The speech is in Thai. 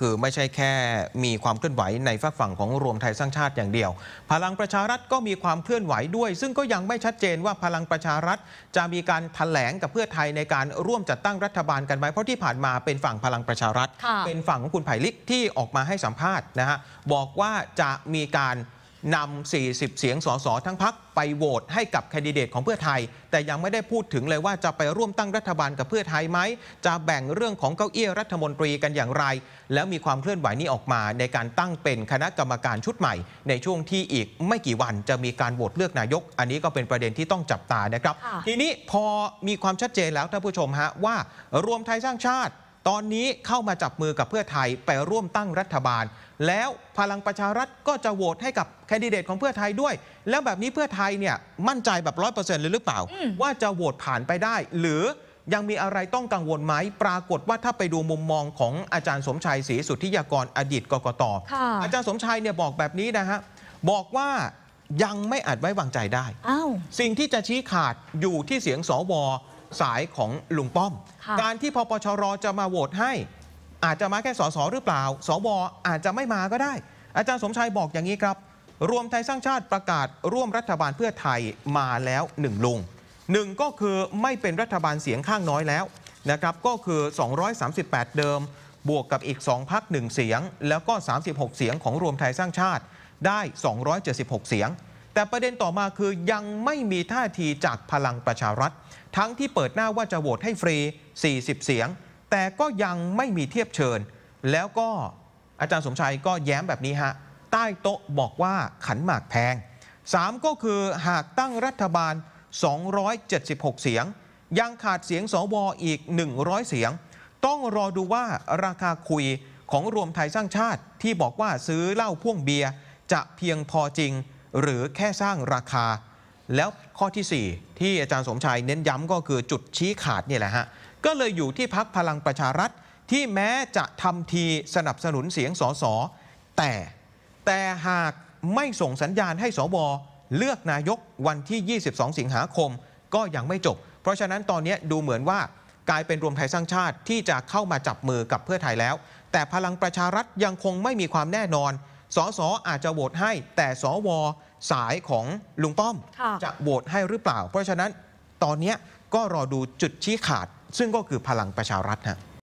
คือไม่ใช่แค่มีความเคลื่อนไหวในฝักฝั่งของ รวมไทยสร้างชาติอย่างเดียว พลังประชารัฐก็มีความเคลื่อนไหวด้วย ซึ่งก็ยังไม่ชัดเจนว่าพลังประชารัฐ จะมีการถแถลงกับเพื่อไทยในการร่วมจัดตั้งรัฐบาลกันไหมเพราะที่ผ่านมาเป็นฝั่งพลังประชารัฐ เป็นฝั่งของคุณไผ่ลิกที่ออกมาให้สัมภาษณ์นะฮะบอกว่าจะมีการนำ 40 เสียงสสทั้งพัก ไปโหวตให้กับแคนดิเดตของเพื่อไทย แต่ยังไม่ได้พูดถึงเลยว่าจะไปร่วมตั้งรัฐบาลกับเพื่อไทยไหม จะแบ่งเรื่องของเก้าอี้รัฐมนตรีกันอย่างไร แล้วมีความเคลื่อนไหวนี้ออกมา ในการตั้งเป็นคณะกรรมการชุดใหม่ ในช่วงที่อีกไม่กี่วันจะมีการโหวตเลือกนายกอันนี้ก็เป็นประเด็นที่ต้องจับตานะครับ ทีนี้พอมีความชัดเจนแล้วท่านผู้ชมฮะว่ารวมไทยสร้างชาติตอนนี้เข้ามาจับมือกับเพื่อไทยไปร่วมตั้งรัฐบาล แล้วพลังประชารัฐก็จะโหวตให้กับแคนดิเดตของเพื่อไทยด้วย แล้วแบบนี้เพื่อไทยเนี่ยมั่นใจแบบร้อยเปอร์เซ็นต์เลยหรือเปล่า ว่าจะโหวตผ่านไปได้ หรือยังมีอะไรต้องกังวลไหมปรากฏว่าถ้าไปดูมุมมองของอาจารย์สมชัยศรีสุทธิยากรอดีตกกตอาจารย์สมชัยเนี่ยบอกแบบนี้นะฮะบอกว่ายังไม่อาจไว้วางใจได้สิ่งที่จะชี้ขาดอยู่ที่เสียงสวสายของลุงป้อม การที่พปชร จะมาโหวตให้ อาจจะมาแค่สสหรือเปล่าสวอาจจะไม่มาก็ได้ อาจารย์สมชัยบอกอย่างนี้ครับ รวมไทยสร้างชาติประกาศร่วมรัฐบาลเพื่อไทยมาแล้วหนึ่งลุงหนึ่งก็คือไม่เป็นรัฐบาลเสียงข้างน้อยแล้วนะครับก็คือ 238 เดิม บวกกับอีก 2 พักหนึ่งเสียง แล้วก็ 36 เสียงของรวมไทยสร้างชาติได้ 276 เสียง แต่ประเด็นต่อมาคือยังไม่มีท่าทีจากพลังประชารัฐทั้งที่เปิดหน้าว่าจะโหวตให้ฟรี 40 เสียง แต่ก็ยังไม่มีเทียบเชิญ แล้วก็อาจารย์สมชัยก็แย้มแบบนี้ฮะ ใต้โต๊ะบอกว่าขันหมากแพง 3 ก็คือหากตั้งรัฐบาล 276 เสียง ยังขาดเสียงสวอีก 100 เสียง ต้องรอดูว่าราคาคุยของรวมไทยสร้างชาติที่บอกว่าซื้อเหล้าพ่วงเบียร์ จะเพียงพอจริง หรือแค่สร้างราคาแล้วข้อที่ 4 ที่อาจารย์สมชัยเน้นย้ำก็คือจุดชี้ขาดนี่แหละฮะก็เลยอยู่ที่พักพลังประชารัฐที่แม้จะทำทีสนับสนุนเสียงสสแต่แต่หากไม่ส่งสัญญาณให้สวเลือกนายกวันที่ 22 สิงหาคมก็ยังไม่จบ เพราะฉะนั้นตอนนี้ดูเหมือนว่ากลายเป็นรวมไทยสร้างชาติที่จะเข้ามาจับมือกับเพื่อไทยแล้ว แต่พลังประชารัฐยังคงไม่มีความแน่นอนสสอาจจะโหวตให้แต่สวสายของลุงป้อม จะโหวตให้หรือเปล่า เพราะฉะนั้น ตอนนี้ก็รอดูจุดชี้ขาด ซึ่งก็คือพลังประชารัฐฮะ